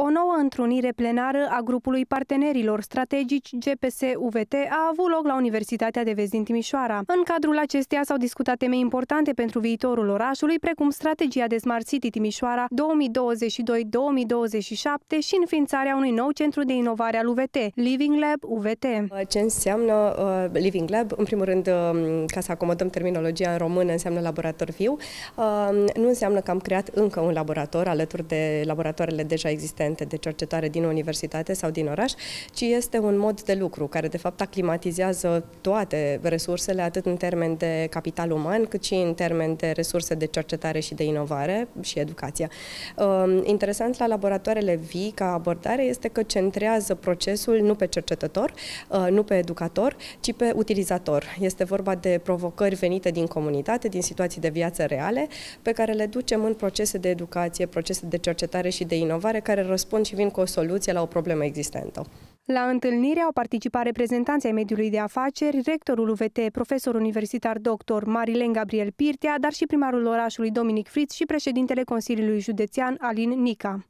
O nouă întrunire plenară a grupului partenerilor strategici GPS-UVT a avut loc la Universitatea de Vest din Timișoara. În cadrul acesteia s-au discutat teme importante pentru viitorul orașului, precum strategia de Smart City Timișoara 2022-2027 și înființarea unui nou centru de inovare al UVT, Living Lab UVT. Ce înseamnă uh, Living Lab? În primul rând, uh, ca să acomodăm terminologia în română, înseamnă laborator viu. Uh, nu înseamnă că am creat încă un laborator alături de laboratoarele deja existente asistente de cercetare din universitate sau din oraș, ci este un mod de lucru care, de fapt, aclimatizează toate resursele, atât în termen de capital uman, cât și în termen de resurse de cercetare și de inovare și educația. Um, interesant la laboratoarele vii ca abordare este că centrează procesul nu pe cercetător, uh, nu pe educator, ci pe utilizator. Este vorba de provocări venite din comunitate, din situații de viață reale, pe care le ducem în procese de educație, procese de cercetare și de inovare care răspund și vin cu o soluție la o problemă existentă. La întâlnire au participat reprezentanții ai mediului de afaceri, rectorul UVT, profesor universitar doctor Marilen Gabriel Pirtea, dar și primarul orașului Dominic Fritz și președintele Consiliului Județean Alin Nica.